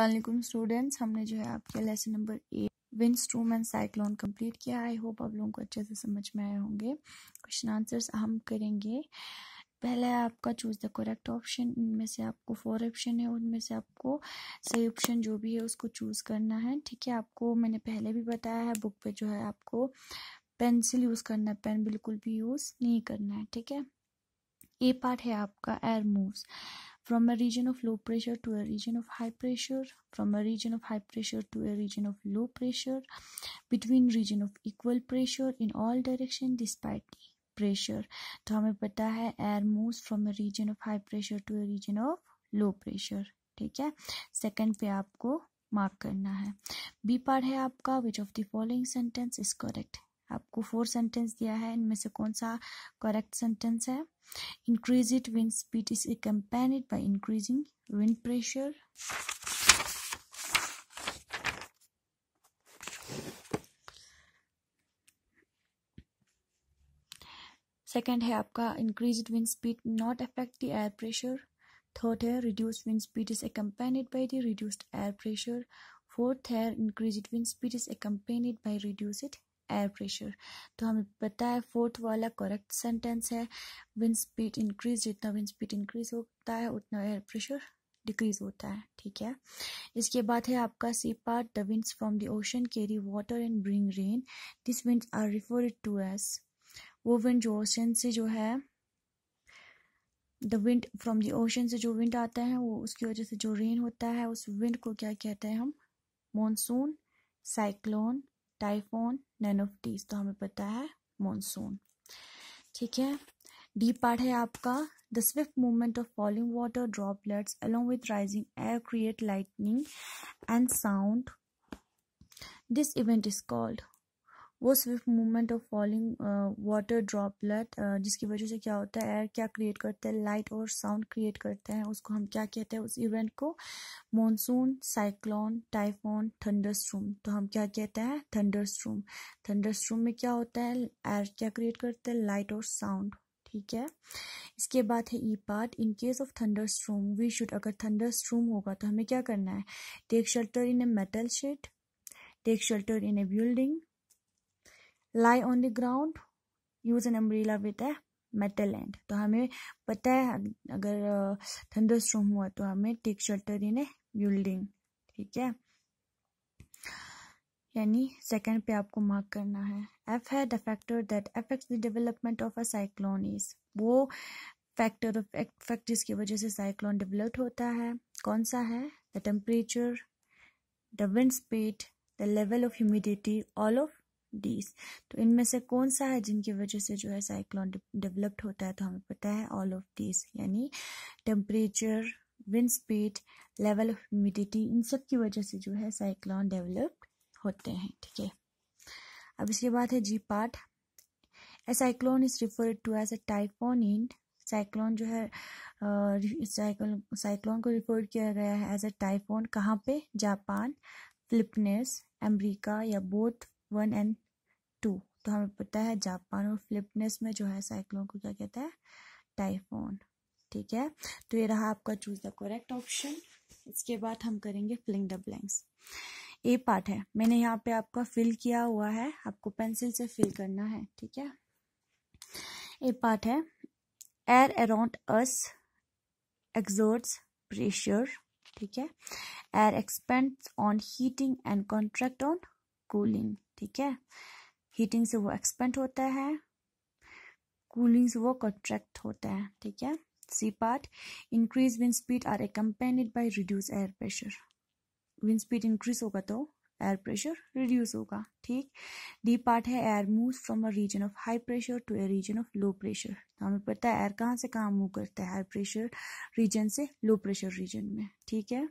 Aslam students हमने जो है आपके lesson number eight wind storm and cyclone complete किया आई होप आप लोगों को अच्छे से समझ में आए होंगे क्वेश्चन आंसर्स हम करेंगे पहला है आपका चूज़ द करेक्ट ऑप्शन इनमें से आपको फोर ऑप्शन है उनमें से आपको सही ऑप्शन जो भी है उसको चूज़ करना है ठीक है आपको मैंने पहले भी बताया है बुक पे जो है आपको पेंसिल यूज़ करना है पेन बिल्कुल भी यूज़ नहीं करना है ठीक है ए पार्ट है आपका air moves from a region of low pressure to a region of high pressure from a region of high pressure to a region of low pressure between region of equal pressure in all direction despite pressure तो हमें पता है air moves from a region of high pressure to a region of low pressure ठीक है second पे आपको mark करना है B part है आपका which of the following sentence is correct आपको फोर सेंटेंस दिया है इनमें से कौन सा करेक्ट सेंटेंस है increased wind speed is a accompanied by increasing wind pressure second है आपका increase wind speed not effect the air pressure third है reduce wind speed is accompanied by the reduced air pressure fourth है increase wind speed is accompanied by reduced air pressure तो हमें पता है fourth वाला correct sentence है wind speed increase जितना wind speed increase होता है उतना एयर प्रेशर डिक्रीज होता है ठीक है इसके बाद है आपका C part the winds from the ocean carry water and bring rain this winds are referred to as वो विंड जो ओशन से जो है the wind from the ocean से जो विंड आता है वो उसकी वजह से जो रेन होता है उस विंड को क्या कहते हैं हम मानसून साइक्लोन टाइफोन नैनोफ्टीज तो हमें पता है मॉनसून ठीक है डी पार्ट है आपका the swift movement of falling water droplets along with rising air create lightning and sound this event is called वो swift movement of falling water droplet जिसकी वजह से क्या होता है एयर क्या क्रिएट करते हैं लाइट और साउंड क्रिएट करते हैं उसको हम क्या कहते हैं उस इवेंट को मानसून साइक्लोन टाइफोन थंडरस्ट्रूम तो हम क्या कहते हैं थंडरस्ट्रूम थंडरस्ट्रूम में क्या होता है एयर क्या क्रिएट करते हैं लाइट और साउंड ठीक है इसके बाद है E part in case of thunder storm we should अगर थंडर स्ट्रोम होगा तो हमें क्या करना है take shelter in a metal shed take shelter in a building lie on the ground use an umbrella with a metal end तो हमें पता है अगर थंडर स्ट्रोम हुआ तो हमें take shelter in a building ठीक है यानी सेकंड पे आपको मार्क करना है एफ है the factor that affects the development of a cyclone is वो फैक्टर ऑफ इफेक्ट जिसकी वजह से साइक्लोन डेवलप होता है कौन सा है the temperature the wind speed the level of humidity all of these तो इनमें से कौन सा है जिनकी वजह से जो है साइक्लोन डेवलप्ड होता है तो हमें पता है ऑल ऑफ डीज यानी temperature wind speed level of humidity इन सब की वजह से जो है साइक्लोन डेवलप्ड होते हैं ठीक है अब इसके बाद है G part a cyclone is referred to as a typhoon in cyclone जो है साइक्लोन साइक्लोन को रिपोर्ट किया गया है एज ए टाइफोन कहाँ पे जापान फिलिपनेस अमेरिका या बोथ वन एंड टू तो हमें पता है जापान और फिलिपनेस में जो है साइक्लोन को क्या कहते हैं टाइफोन ठीक है तो ये रहा आपका चूज द करेक्ट ऑप्शन इसके बाद हम करेंगे filling the blanks A part है मैंने यहाँ पे आपका फिल किया हुआ है आपको पेंसिल से फिल करना है ठीक है ए पार्ट है air around us exerts pressure ठीक है air expands on heating and contract on cooling ठीक है हीटिंग से वो एक्सपेंड होता है कूलिंग से वो कॉन्ट्रैक्ट होता है ठीक है C part increase wind speed are accompanied by reduce air pressure wind speed increase होगा तो एयर प्रेशर रिड्यूस होगा ठीक डी पार्ट है air move from a region of high pressure to a region of low pressure हमें पता है air कहाँ से कहाँ मूव करता है हाई प्रेशर रीजन से लो प्रेशर रीजन में ठीक है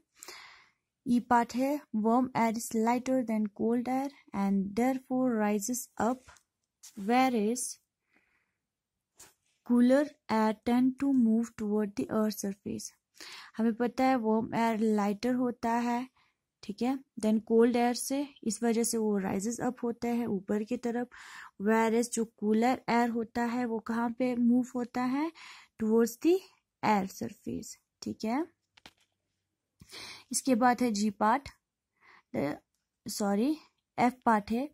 पार्ट है warm air is lighter than cold air and therefore rises up where is cooler air tend to move toward the earth surface हमें पता है वर्म एयर लाइटर होता है ठीक है देन कोल्ड एयर से इस वजह से वो राइजेस अप होते हैं ऊपर की तरफ वेर इज जो कूलर एयर होता है वो कहाँ पे मूव होता है टूवर्ड्स दी सरफेस ठीक है इसके बाद है G part sorry F part है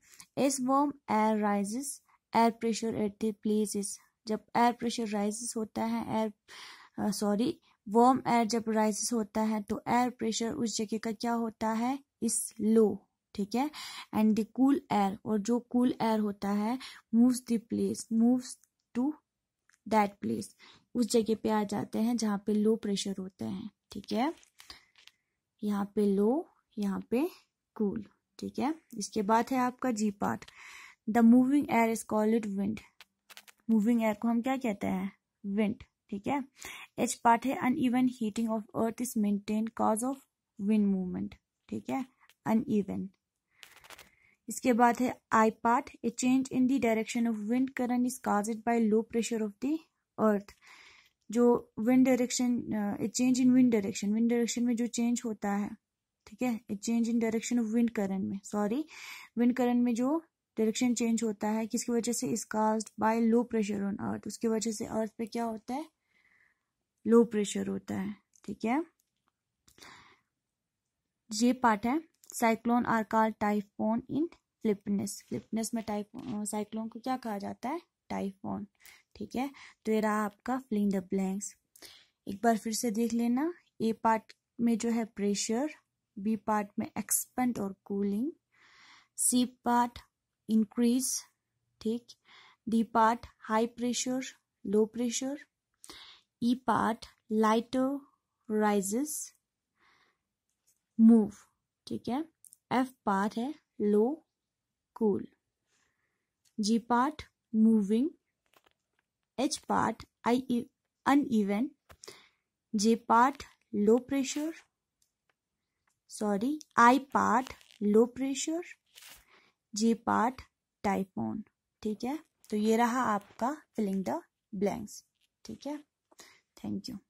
as warm air rises air pressure at the places जब एयर प्रेशर राइजेस होता है एयर सॉरी वॉम एयर जब राइजेस होता है तो एयर प्रेशर उस जगह का क्या होता है इस लो ठीक है एंड द कूल एयर और जो कूल एयर होता है moves the place moves to that place उस जगह पे आ जाते हैं जहाँ पे लो प्रेशर होते हैं ठीक है यहाँ पे लो यहाँ पे कूल ठीक है इसके बाद है आपका G part the moving air is called wind moving air को हम क्या कहते हैं विंड ठीक है एच पार्ट है uneven heating of earth is maintain cause of wind movement ठीक है अन ईवन इसके बाद है I part a change in the direction of wind current is caused by low pressure of the earth जो wind direction change in wind direction wind direction में जो change होता है ठीक है change in direction of wind current में sorry wind current में जो डायरेक्शन चेंज होता है किसकी वजह से is caused by low pressure on earth उसकी वजह से अर्थ पे क्या होता है लो प्रेशर होता है ठीक है ये पार्ट है cyclone are call typhoon in Philippines Philippines में टाइफ साइक्लोन uh, को क्या कहा जाता है टाइफोन ठीक है तो ये रहा आपका फिलिंग द ब्लैंक्स एक बार फिर से देख लेना ए पार्ट में जो है प्रेशर बी पार्ट में एक्सपेंड और कूलिंग सी पार्ट इंक्रीज ठीक D part high pressure low pressure E part lighter rises move ठीक है एफ पार्ट है low cool G part moving H part I uneven, J part low pressure, sorry, I part low pressure, J part typhoon. ठीक है तो ये रहा आपका filling the blanks ठीक है थैंक यू